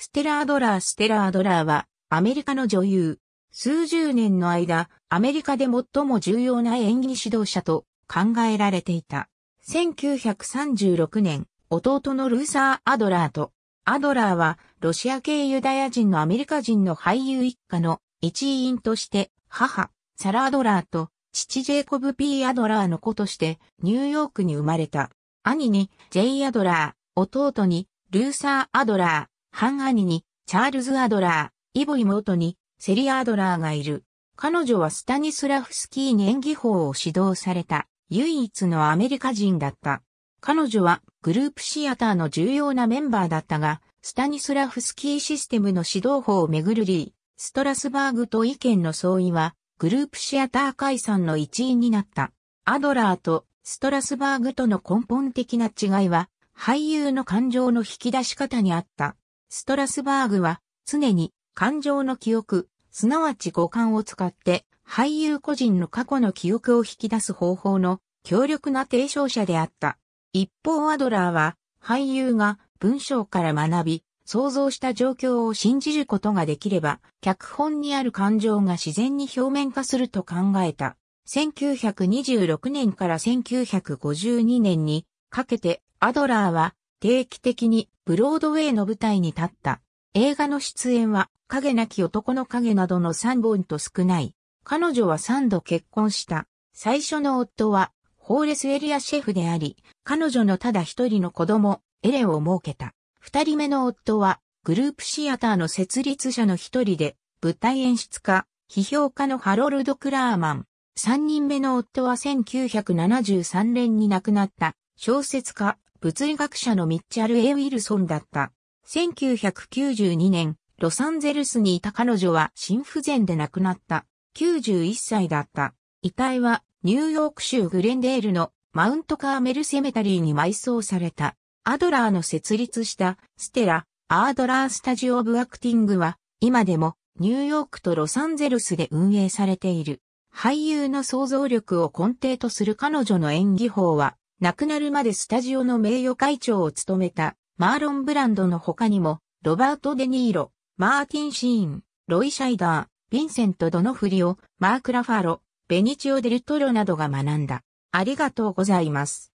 ステラー・ドラー・ステラー・ドラーは、アメリカの女優。数十年の間、アメリカで最も重要な演技指導者と考えられていた。1936年、弟のルーサー・アドラーと、アドラーは、ロシア系ユダヤ人のアメリカ人の俳優一家の一員として、母、サラ・アドラーと、父ジェイコブ・ P・ アドラーの子として、ニューヨークに生まれた。兄に、ジェイ・アドラー、弟に、ルーサー・アドラー、ハン兄に、チャールズ・アドラー、イボ妹に、セリ・アドラーがいる。彼女はスタニスラフスキーに演技法を指導された、唯一のアメリカ人だった。彼女はグループシアターの重要なメンバーだったが、スタニスラフスキーシステムの指導法をめぐるリー、ストラスバーグと意見の相違は、グループシアター解散の一因になった。アドラーとストラスバーグとの根本的な違いは、俳優の感情の引き出し方にあった。ストラスバーグは常に感情の記憶、すなわち五感を使って俳優個人の過去の記憶を引き出す方法の強力な提唱者であった。一方アドラーは俳優が文章から学び、想像した状況を信じることができれば、脚本にある感情が自然に表面化すると考えた。1926年から1952年にかけてアドラーは定期的にブロードウェイの舞台に立った。映画の出演は、影なき男の影などの3本と少ない。彼女は3度結婚した。最初の夫は、ホーレスエリアシェフであり、彼女のただ一人の子供、エレンを設けた。二人目の夫は、グループシアターの設立者の一人で、舞台演出家、批評家のハロルド・クラーマン。三人目の夫は1973年に亡くなった、小説家、物理学者のミッチャル・エウィルソンだった。1992年、ロサンゼルスにいた彼女は心不全で亡くなった。91歳だった。遺体はニューヨーク州グレンデールのマウントカーメルセメタリーに埋葬された。アドラーの設立したステラ・アードラー・スタジオ・オブ・アクティングは今でもニューヨークとロサンゼルスで運営されている。俳優の想像力を根底とする彼女の演技法は亡くなるまでスタジオの名誉会長を務めたマーロン・ブランドの他にも、ロバート・デ・ニーロ、マーティン・シーン、ロイ・シャイダー、ヴィンセント・ドノフリオ、マーク・ラファロ、ベニチオ・デルトロなどが学んだ。ありがとうございます。